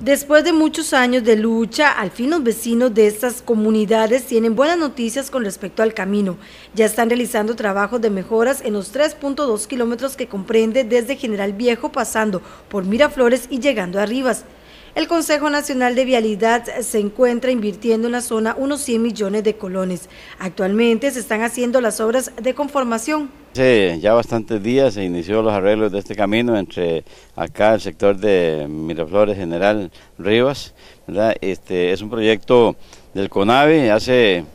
Después de muchos años de lucha, al fin los vecinos de estas comunidades tienen buenas noticias con respecto al camino. Ya están realizando trabajos de mejoras en los 3.2 kilómetros que comprende desde General Viejo pasando por Miraflores y llegando a Rivas. El Consejo Nacional de Vialidad se encuentra invirtiendo en la zona unos 100 millones de colones. Actualmente se están haciendo las obras de conformación. Hace ya bastantes días se inició los arreglos de este camino entre acá el sector de Miraflores General Rivas. Este, es un proyecto del CONAVI, hace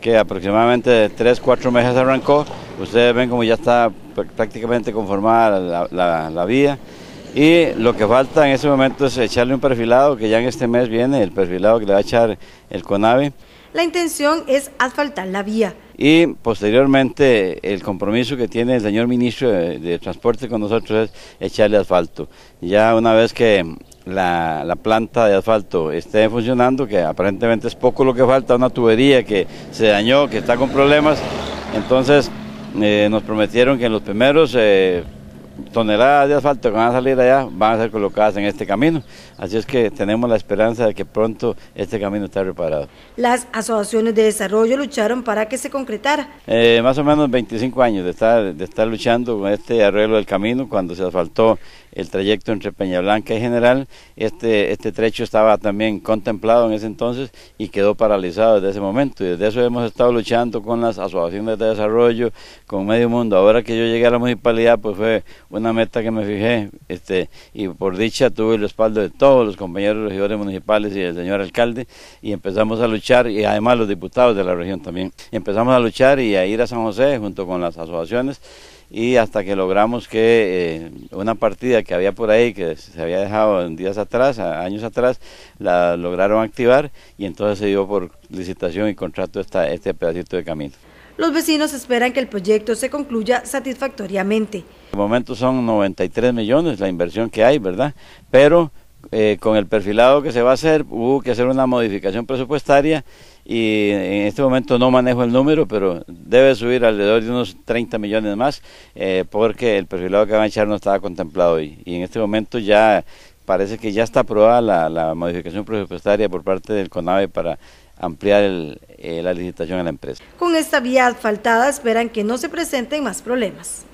que aproximadamente 3, 4 meses arrancó. Ustedes ven como ya está prácticamente conformada la vía. Y lo que falta en este momento es echarle un perfilado, que ya en este mes viene el perfilado que le va a echar el CONAVE. La intención es asfaltar la vía. Y posteriormente el compromiso que tiene el señor ministro de, Transporte con nosotros es echarle asfalto. Ya una vez que la, planta de asfalto esté funcionando, que aparentemente es poco lo que falta, una tubería que se dañó, que está con problemas, entonces eh, nos prometieron que en los primeros... Eh, toneladas de asfalto que van a salir allá van a ser colocadas en este camino. Así es que tenemos la esperanza de que pronto este camino esté reparado. Las asociaciones de desarrollo lucharon para que se concretara. Eh, más o menos 25 años de estar, de estar luchando con este arreglo del camino cuando se asfaltó el trayecto entre Peñablanca y General. Este, este trecho estaba también contemplado en ese entonces y quedó paralizado desde ese momento. Y desde eso hemos estado luchando con las asociaciones de desarrollo, con Medio Mundo. Ahora que yo llegué a la municipalidad, pues fue una meta que me fijé, este, y por dicha tuve el respaldo de todos los compañeros regidores municipales y del señor alcalde, y empezamos a luchar, y además los diputados de la región también, empezamos a luchar y a ir a San José junto con las asociaciones, y hasta que logramos que eh, una partida que había por ahí, que se había dejado días atrás, años atrás, la lograron activar, y entonces se dio por licitación y contrato esta, este pedacito de camino. Los vecinos esperan que el proyecto se concluya satisfactoriamente. De momento son 93 millones la inversión que hay, ¿verdad? Pero eh, con el perfilado que se va a hacer, hubo que hacer una modificación presupuestaria y en este momento no manejo el número, pero debe subir alrededor de unos 30 millones más eh, porque el perfilado que van a echar no estaba contemplado hoy. y en este momento ya parece que ya está aprobada la, la modificación presupuestaria por parte del CONAVE para ampliar eh, la licitación a la empresa. Con esta vía asfaltada esperan que no se presenten más problemas.